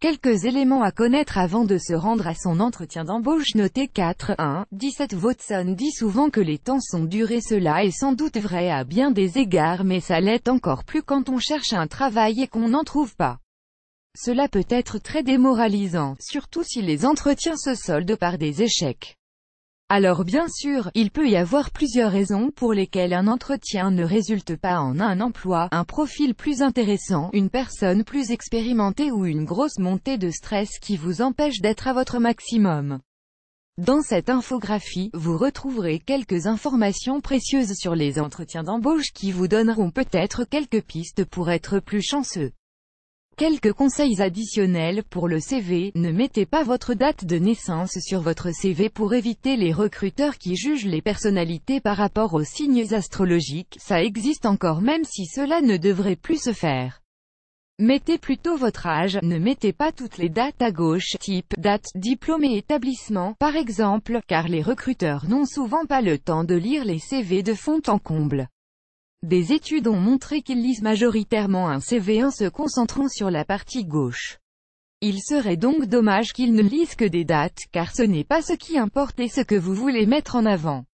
Quelques éléments à connaître avant de se rendre à son entretien d'embauche noté 4, 1, 17 Watson dit souvent que les temps sont durs et cela est sans doute vrai à bien des égards mais ça l'est encore plus quand on cherche un travail et qu'on n'en trouve pas. Cela peut être très démoralisant, surtout si les entretiens se soldent par des échecs. Alors bien sûr, il peut y avoir plusieurs raisons pour lesquelles un entretien ne résulte pas en un emploi, un profil plus intéressant, une personne plus expérimentée ou une grosse montée de stress qui vous empêche d'être à votre maximum. Dans cette infographie, vous retrouverez quelques informations précieuses sur les entretiens d'embauche qui vous donneront peut-être quelques pistes pour être plus chanceux. Quelques conseils additionnels pour le CV, ne mettez pas votre date de naissance sur votre CV pour éviter les recruteurs qui jugent les personnalités par rapport aux signes astrologiques, ça existe encore même si cela ne devrait plus se faire. Mettez plutôt votre âge, ne mettez pas toutes les dates à gauche, type, date, diplôme et établissement, par exemple, car les recruteurs n'ont souvent pas le temps de lire les CV de fond en comble. Des études ont montré qu'ils lisent majoritairement un CV en se concentrant sur la partie gauche. Il serait donc dommage qu'ils ne lisent que des dates, car ce n'est pas ce qui importe et ce que vous voulez mettre en avant.